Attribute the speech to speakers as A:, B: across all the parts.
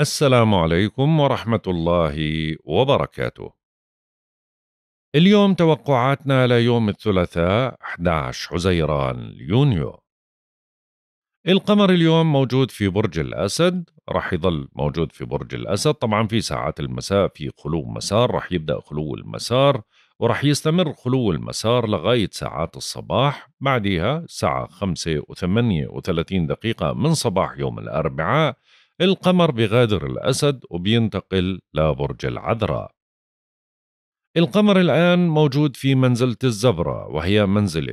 A: السلام عليكم ورحمة الله وبركاته. اليوم توقعاتنا ليوم الثلاثاء 11 حزيران يونيو. القمر اليوم موجود في برج الأسد، راح يظل موجود في برج الأسد، طبعا في ساعات المساء في خلو مسار، راح يبدأ خلو المسار وراح يستمر خلو المسار لغاية ساعات الصباح، بعدها الساعة 5 و38 دقيقة من صباح يوم الأربعاء القمر بغادر الأسد وبينتقل لبرج العذراء القمر الآن موجود في منزلة الزبرة وهي منزلة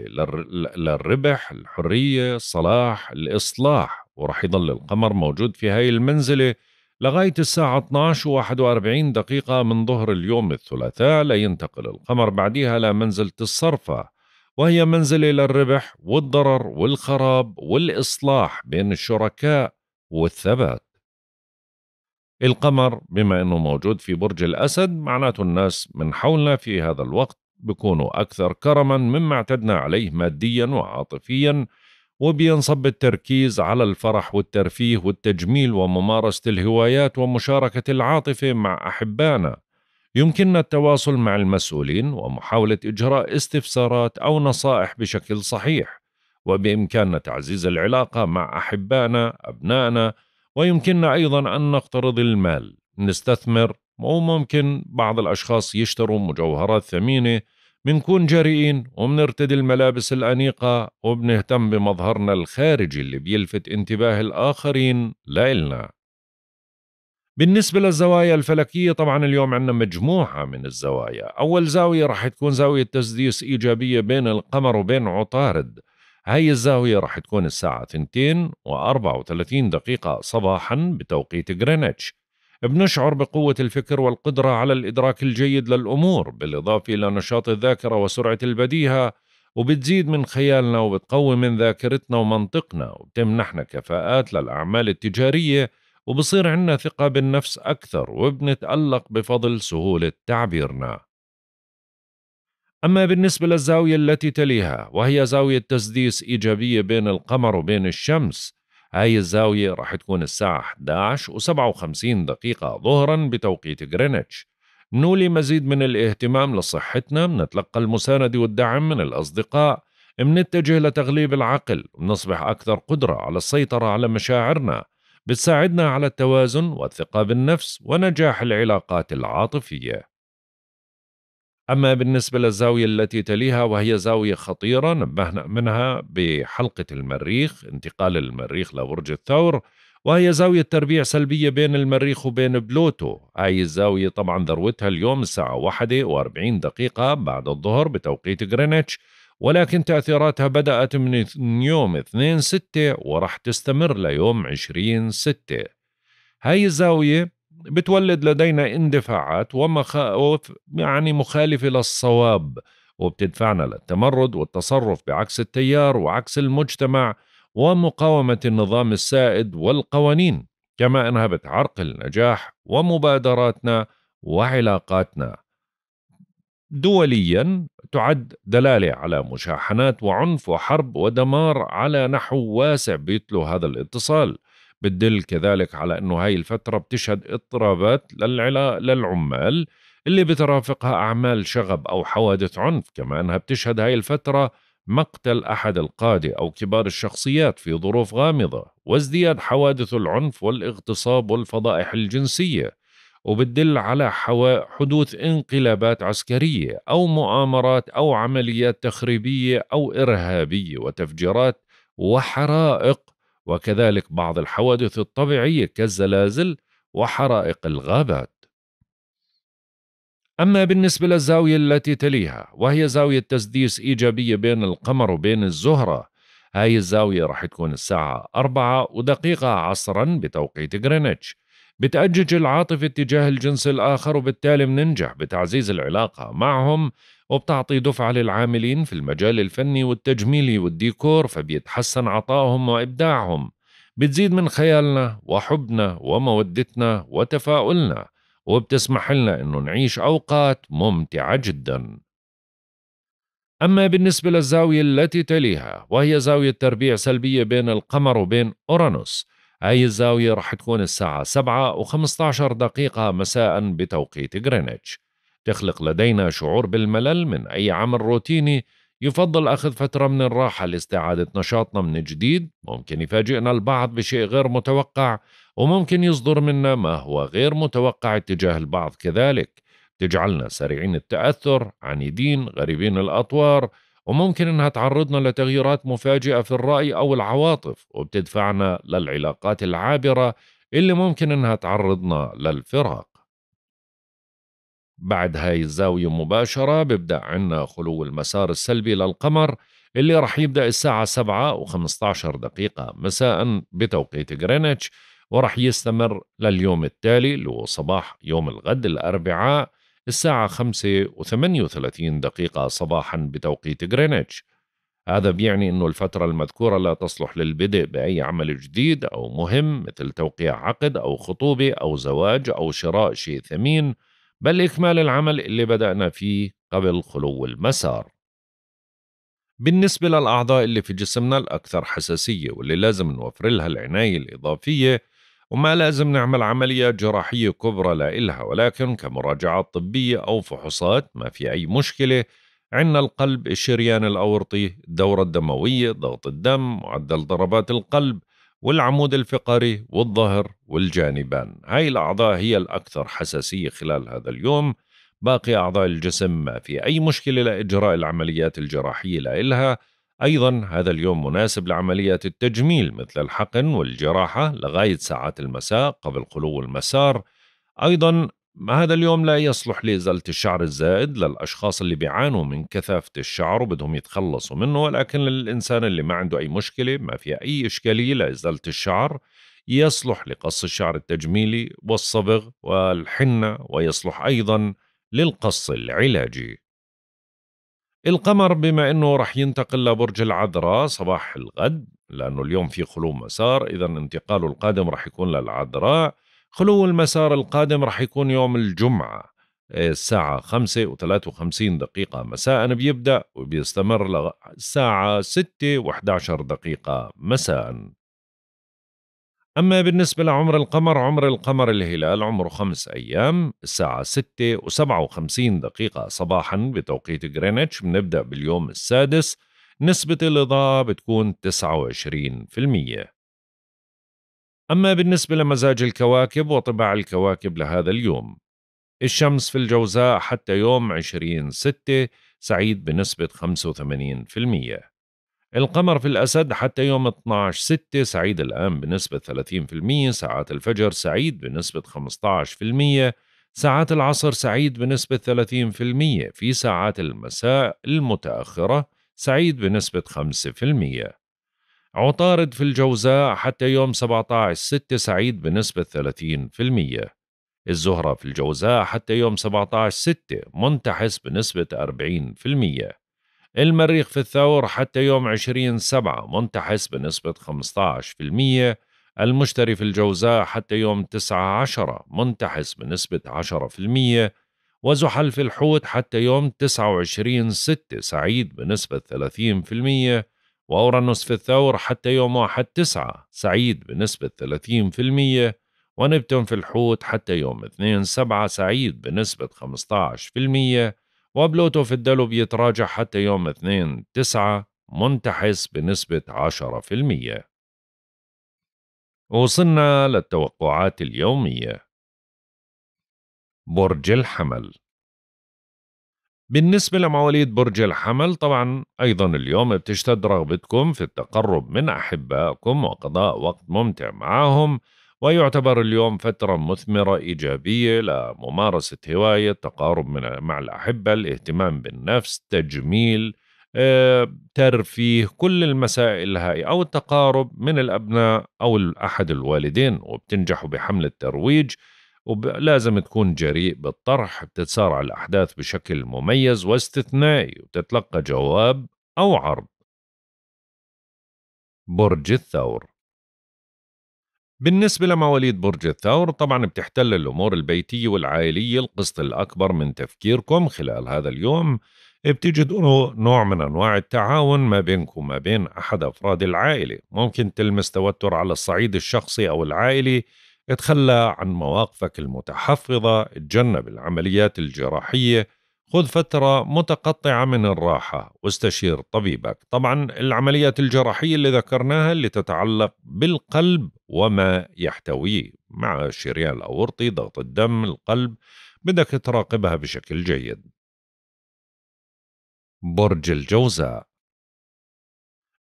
A: للربح الحرية الصلاح الإصلاح ورح يضل القمر موجود في هاي المنزلة لغاية الساعة 12 و 41 دقيقة من ظهر اليوم الثلاثاء لينتقل القمر بعدها لمنزلة الصرفة وهي منزلة للربح والضرر والخراب والإصلاح بين الشركاء والثبات القمر بما أنه موجود في برج الأسد معناته الناس من حولنا في هذا الوقت بيكونوا أكثر كرما مما اعتدنا عليه ماديا وعاطفيا وبينصب التركيز على الفرح والترفيه والتجميل وممارسة الهوايات ومشاركة العاطفة مع أحبائنا يمكننا التواصل مع المسؤولين ومحاولة إجراء استفسارات أو نصائح بشكل صحيح وبإمكاننا تعزيز العلاقة مع أحبائنا أبنائنا ويمكننا أيضا أن نقترض المال نستثمر وممكن بعض الأشخاص يشتروا مجوهرات ثمينة منكون جريئين ومنرتدي الملابس الأنيقة وبنهتم بمظهرنا الخارجي اللي بيلفت انتباه الآخرين لإلنا بالنسبة للزوايا الفلكية طبعا اليوم عندنا مجموعة من الزوايا أول زاوية راح تكون زاوية تسديس إيجابية بين القمر وبين عطارد هاي الزاوية رح تكون الساعة 2 و34 دقيقة صباحا بتوقيت غرينتش بنشعر بقوة الفكر والقدرة على الإدراك الجيد للأمور بالإضافة إلى نشاط الذاكرة وسرعة البديهة وبتزيد من خيالنا وبتقوي من ذاكرتنا ومنطقنا وبتمنحنا كفاءات للأعمال التجارية وبصير عندنا ثقة بالنفس أكثر وبنتألق بفضل سهولة تعبيرنا أما بالنسبة للزاوية التي تليها وهي زاوية تسديس إيجابية بين القمر وبين الشمس هاي الزاوية راح تكون الساعة 11 و57 دقيقة ظهرا بتوقيت غرينتش نولي مزيد من الاهتمام لصحتنا منتلقى المساندة والدعم من الأصدقاء منتجه لتغليب العقل ونصبح أكثر قدرة على السيطرة على مشاعرنا بتساعدنا على التوازن والثقة بالنفس ونجاح العلاقات العاطفية أما بالنسبة للزاوية التي تليها وهي زاوية خطيرة نبهنا منها بحلقة المريخ انتقال المريخ لبرج الثور وهي زاوية تربيع سلبية بين المريخ وبين بلوتو أي الزاوية طبعا ذروتها اليوم الساعة واحدة وأربعين دقيقة بعد الظهر بتوقيت غرينتش ولكن تأثيراتها بدأت من يوم 2 ستة ورح تستمر ليوم 20 ستة هاي الزاوية بتولد لدينا اندفاعات ومخاوف يعني مخالفة للصواب وبتدفعنا للتمرد والتصرف بعكس التيار وعكس المجتمع ومقاومة النظام السائد والقوانين كما أنها بتعرقل نجاح ومبادراتنا وعلاقاتنا دوليا تعد دلالة على مشاحنات وعنف وحرب ودمار على نحو واسع بيتلو هذا الاتصال بتدل كذلك على أنه هاي الفترة بتشهد اضطرابات للعلا للعمال اللي بترافقها أعمال شغب أو حوادث عنف كما أنها بتشهد هاي الفترة مقتل أحد القادة أو كبار الشخصيات في ظروف غامضة وازدياد حوادث العنف والاغتصاب والفضائح الجنسية وبتدل على حدوث انقلابات عسكرية أو مؤامرات أو عمليات تخريبية أو إرهابية وتفجيرات وحرائق وكذلك بعض الحوادث الطبيعية كالزلازل وحرائق الغابات. أما بالنسبة للزاوية التي تليها وهي زاوية تسديس إيجابية بين القمر وبين الزهرة هاي الزاوية رح تكون الساعة أربعة ودقيقة عصرا بتوقيت غرينتش بتأجج العاطفة اتجاه الجنس الآخر وبالتالي مننجح بتعزيز العلاقة معهم وبتعطي دفعة للعاملين في المجال الفني والتجميلي والديكور فبيتحسن عطائهم وإبداعهم بتزيد من خيالنا وحبنا ومودتنا وتفاؤلنا وبتسمح لنا أنه نعيش أوقات ممتعة جدا أما بالنسبة للزاوية التي تليها وهي زاوية تربيع سلبية بين القمر وبين أورانوس هاي الزاوية رح تكون الساعة 7 و15 دقيقة مساء بتوقيت غرينتش تخلق لدينا شعور بالملل من أي عمل روتيني يفضل أخذ فترة من الراحة لاستعادة نشاطنا من جديد ممكن يفاجئنا البعض بشيء غير متوقع وممكن يصدر منا ما هو غير متوقع اتجاه البعض كذلك تجعلنا سريعين التأثر عنيدين غريبين الأطوار وممكن انها تعرضنا لتغييرات مفاجئه في الراي او العواطف وبتدفعنا للعلاقات العابره اللي ممكن انها تعرضنا للفراق بعد هاي الزاوية مباشرة ببدأ عنا خلو المسار السلبي للقمر اللي رح يبدأ الساعة سبعة وخمسة عشر دقيقة مساء بتوقيت غرينتش ورح يستمر لليوم التالي اللي هو صباح يوم الغد الأربعاء الساعة خمسة وثمانية وثلاثين دقيقة صباحا بتوقيت غرينتش هذا بيعني أنه الفترة المذكورة لا تصلح للبدء بأي عمل جديد أو مهم مثل توقيع عقد أو خطوبة أو زواج أو شراء شيء ثمين بل إكمال العمل اللي بدأنا فيه قبل خلو المسار بالنسبة للأعضاء اللي في جسمنا الأكثر حساسية واللي لازم نوفر لها العناية الإضافية وما لازم نعمل عملية جراحية كبرى لإلها ولكن كمراجعات طبية أو فحوصات ما في أي مشكلة عندنا القلب الشريان الأورطي الدورة الدموية ضغط الدم معدل ضربات القلب والعمود الفقري والظهر والجانبان هاي الأعضاء هي الأكثر حساسية خلال هذا اليوم باقي أعضاء الجسم ما في أي مشكلة لإجراء العمليات الجراحية لإلها أيضا هذا اليوم مناسب لعمليات التجميل مثل الحقن والجراحة لغاية ساعات المساء قبل خلو المسار أيضا ما هذا اليوم لا يصلح لإزالة الشعر الزائد للأشخاص اللي بيعانوا من كثافة الشعر وبدهم يتخلصوا منه ولكن للإنسان اللي ما عنده أي مشكلة ما فيها أي إشكالية لإزالة الشعر يصلح لقص الشعر التجميلي والصبغ والحنة ويصلح أيضا للقص العلاجي القمر بما أنه رح ينتقل لبرج العذراء صباح الغد لأنه اليوم في خلو مسار إذا انتقاله القادم رح يكون للعذراء خلو المسار القادم رح يكون يوم الجمعة آه، الساعة خمسة وثلاثة وخمسين دقيقة مساء بيبدأ وبيستمر للساعة ستة وحداشر دقيقة مساء أما بالنسبة لعمر القمر عمر القمر الهلال عمره خمس أيام الساعة ستة وسبعة وخمسين دقيقة صباحا بتوقيت غرينتش بنبدأ باليوم السادس نسبة الإضاءة بتكون تسعة وعشرين المئة أما بالنسبة لمزاج الكواكب وطباع الكواكب لهذا اليوم الشمس في الجوزاء حتى يوم 20 6 سعيد بنسبة 85% القمر في الأسد حتى يوم 12 6 سعيد الآن بنسبة 30% ساعات الفجر سعيد بنسبة 15% ساعات العصر سعيد بنسبة 30% في ساعات المساء المتأخرة سعيد بنسبة 5% عطارد في الجوزاء حتى يوم 17 6 سعيد بنسبة 30% الزهرة في الجوزاء حتى يوم 17 6 منتحس بنسبة 40% المريخ في الثور حتى يوم 20 7 منتحس بنسبة 15% المشتري في الجوزاء حتى يوم 9 10 منتحس بنسبة 10% وزحل في الحوت حتى يوم 29 6 سعيد بنسبة 30% وأورانوس في الثور حتى يوم واحد تسعة سعيد بنسبة 30% ونبتون في الحوت حتى يوم اثنين سبعة سعيد بنسبة 15% وبلوتو في الدلو بيتراجع حتى يوم اثنين تسعة منتحس بنسبة 10% وصلنا للتوقعات اليومية برج الحمل بالنسبة لمواليد برج الحمل طبعا أيضا اليوم بتشتد رغبتكم في التقرب من أحبائكم وقضاء وقت ممتع معهم ويعتبر اليوم فترة مثمرة إيجابية لممارسة هواية تقارب من مع الأحبة الاهتمام بالنفس تجميل آه، ترفيه كل المسائل هاي أو التقارب من الأبناء أو أحد الوالدين وبتنجحوا بحمل الترويج ولازم تكون جريء بالطرح بتتسارع الأحداث بشكل مميز واستثنائي وتتلقى جواب أو عرض برج الثور بالنسبة لمواليد برج الثور طبعا بتحتل الأمور البيتية والعائلية القسط الأكبر من تفكيركم خلال هذا اليوم بتجدوا نوع من أنواع التعاون ما بينكم وما بين أحد أفراد العائلة ممكن تلمس توتر على الصعيد الشخصي أو العائلي اتخلى عن مواقفك المتحفظة اتجنب العمليات الجراحية خذ فترة متقطعة من الراحة واستشير طبيبك طبعا العمليات الجراحية اللي ذكرناها اللي تتعلق بالقلب وما يحتويه مع الشريان الأورطي ضغط الدم القلب بدك تراقبها بشكل جيد برج الجوزاء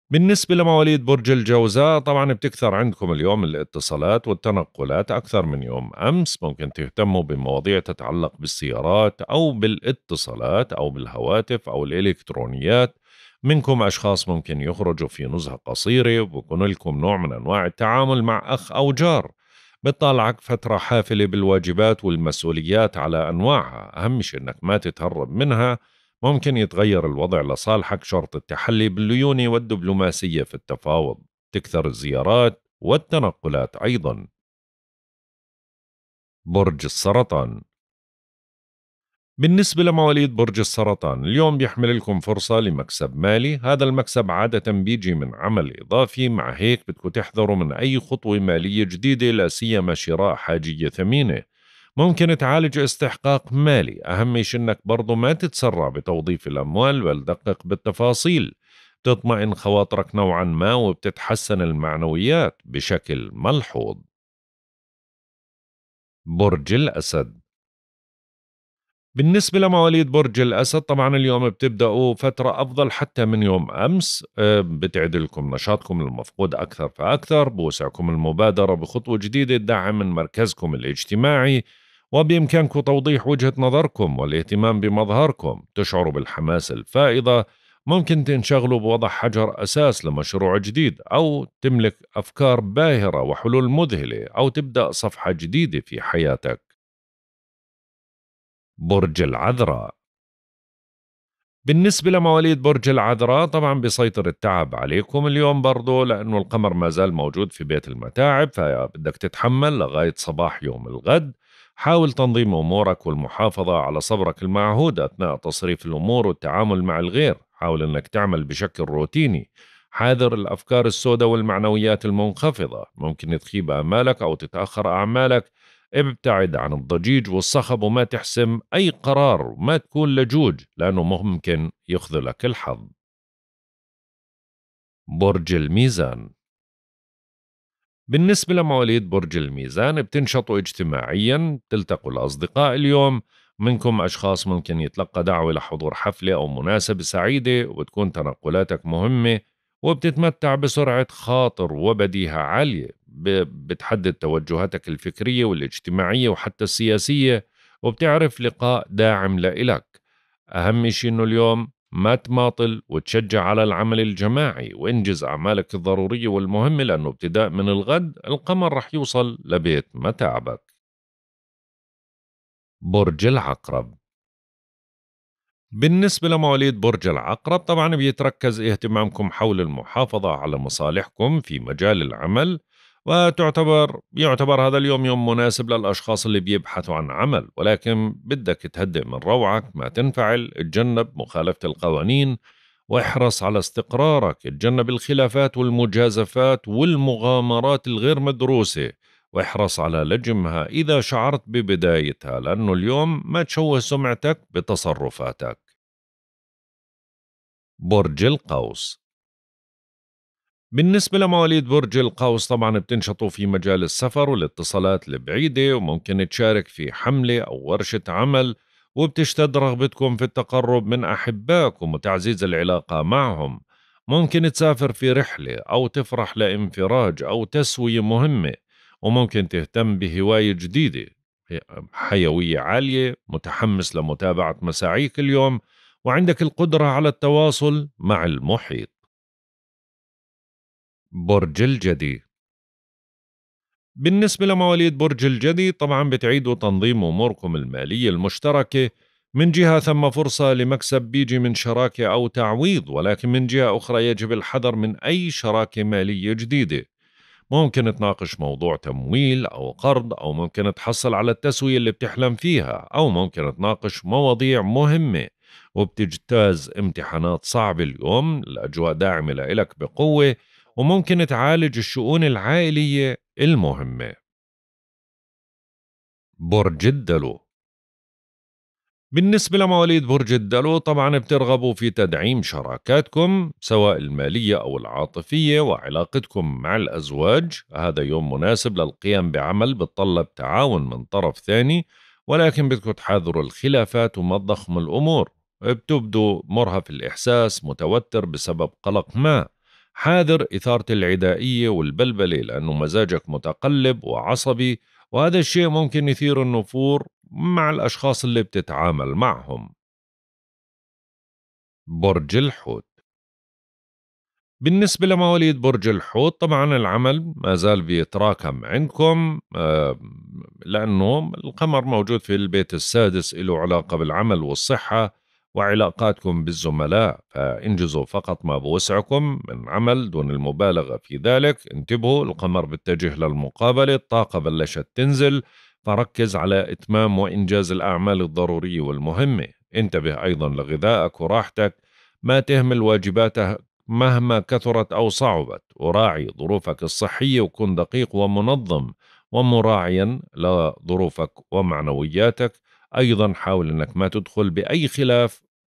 A: بالنسبة لمواليد برج الجوزاء طبعا بتكثر عندكم اليوم الاتصالات والتنقلات أكثر من يوم أمس ممكن تهتموا بمواضيع تتعلق بالسيارات أو بالاتصالات أو بالهواتف أو الإلكترونيات منكم أشخاص ممكن يخرجوا في نزهة قصيرة ويكون لكم نوع من أنواع التعامل مع أخ أو جار بتطالعك فترة حافلة بالواجبات والمسؤوليات على أنواعها أهم شيء أنك ما تتهرب منها ممكن يتغير الوضع لصالحك شرط التحلي بالليونة والدبلوماسية في التفاوض تكثر الزيارات والتنقلات أيضا برج السرطان بالنسبة لمواليد برج السرطان اليوم بيحمل لكم فرصة لمكسب مالي هذا المكسب عادة بيجي من عمل إضافي مع هيك بدكم تحذروا من أي خطوة مالية جديدة لا سيما شراء حاجية ثمينة ممكن تعالج استحقاق مالي أهم شيء إنك برضو ما تتسرع بتوظيف الأموال بل دقق بالتفاصيل تطمئن خواطرك نوعا ما وبتتحسن المعنويات بشكل ملحوظ برج الأسد بالنسبة لمواليد برج الأسد طبعا اليوم بتبدأوا فترة أفضل حتى من يوم أمس آه، بتعدلكم نشاطكم المفقود أكثر فأكثر بوسعكم المبادرة بخطوة جديدة تدعم من مركزكم الاجتماعي وبإمكانكم توضيح وجهة نظركم والاهتمام بمظهركم تشعروا بالحماس الفائضة ممكن تنشغلوا بوضع حجر أساس لمشروع جديد أو تملك أفكار باهرة وحلول مذهلة أو تبدأ صفحة جديدة في حياتك برج العذراء بالنسبة لمواليد برج العذراء طبعا بيسيطر التعب عليكم اليوم برضه لأنه القمر ما زال موجود في بيت المتاعب فبدك تتحمل لغاية صباح يوم الغد حاول تنظيم أمورك والمحافظة على صبرك المعهود أثناء تصريف الأمور والتعامل مع الغير حاول أنك تعمل بشكل روتيني حاذر الأفكار السوداء والمعنويات المنخفضة ممكن تخيب آمالك أو تتأخر أعمالك ابتعد عن الضجيج والصخب وما تحسم أي قرار وما تكون لجوج لأنه ممكن يخذلك الحظ برج الميزان بالنسبة لمواليد برج الميزان بتنشطوا اجتماعيا بتلتقوا الأصدقاء اليوم منكم أشخاص ممكن يتلقى دعوة لحضور حفلة أو مناسبة سعيدة وتكون تنقلاتك مهمة وبتتمتع بسرعة خاطر وبديهة عالية بتحدد توجهاتك الفكرية والاجتماعية وحتى السياسية وبتعرف لقاء داعم لإلك أهم شيء إنه اليوم ما تماطل وتشجع على العمل الجماعي وانجز أعمالك الضرورية والمهمة لأنه ابتداء من الغد القمر رح يوصل لبيت متاعبك برج العقرب بالنسبة لمواليد برج العقرب طبعا بيتركز اهتمامكم حول المحافظة على مصالحكم في مجال العمل وتعتبر يعتبر هذا اليوم يوم مناسب للأشخاص اللي بيبحثوا عن عمل ولكن بدك تهدئ من روعك ما تنفعل اتجنب مخالفة القوانين واحرص على استقرارك اتجنب الخلافات والمجازفات والمغامرات الغير مدروسة واحرص على لجمها إذا شعرت ببدايتها لأنه اليوم ما تشوه سمعتك بتصرفاتك برج القوس بالنسبة لمواليد برج القوس طبعا بتنشطوا في مجال السفر والاتصالات البعيدة وممكن تشارك في حملة أو ورشة عمل وبتشتد رغبتكم في التقرب من أحبائكم وتعزيز العلاقة معهم ممكن تسافر في رحلة أو تفرح لانفراج أو تسوية مهمة وممكن تهتم بهواية جديدة حيوية عالية متحمس لمتابعة مساعيك اليوم وعندك القدرة على التواصل مع المحيط برج الجدي بالنسبة لمواليد برج الجدي طبعا بتعيدوا تنظيم أموركم المالية المشتركة من جهة ثم فرصة لمكسب بيجي من شراكة أو تعويض ولكن من جهة أخرى يجب الحذر من أي شراكة مالية جديدة ممكن تناقش موضوع تمويل أو قرض أو ممكن تحصل على التسوية اللي بتحلم فيها أو ممكن تناقش مواضيع مهمة وبتجتاز امتحانات صعبة اليوم الأجواء داعمة لإلك بقوة وممكن تعالج الشؤون العائلية المهمة برج الدلو بالنسبة لمواليد برج الدلو طبعا بترغبوا في تدعيم شراكاتكم سواء المالية أو العاطفية وعلاقتكم مع الأزواج هذا يوم مناسب للقيام بعمل بتطلب تعاون من طرف ثاني ولكن بدكم تحاذروا الخلافات وما تضخموا الأمور بتبدو مرهف الإحساس متوتر بسبب قلق ما حاذر إثارة العدائية والبلبلة لأنه مزاجك متقلب وعصبي وهذا الشيء ممكن يثير النفور مع الأشخاص اللي بتتعامل معهم برج الحوت بالنسبة لمواليد برج الحوت طبعا العمل ما زال بيتراكم عندكم لأنه القمر موجود في البيت السادس له علاقة بالعمل والصحة وعلاقاتكم بالزملاء فانجزوا فقط ما بوسعكم من عمل دون المبالغة في ذلك انتبهوا القمر باتجه للمقابلة الطاقة بلشت تنزل فركز على إتمام وإنجاز الأعمال الضرورية والمهمة انتبه أيضا لغذائك وراحتك ما تهمل واجباتك مهما كثرت أو صعبت وراعي ظروفك الصحية وكن دقيق ومنظم ومراعيا لظروفك ومعنوياتك أيضا حاول أنك ما تدخل بأي خلاف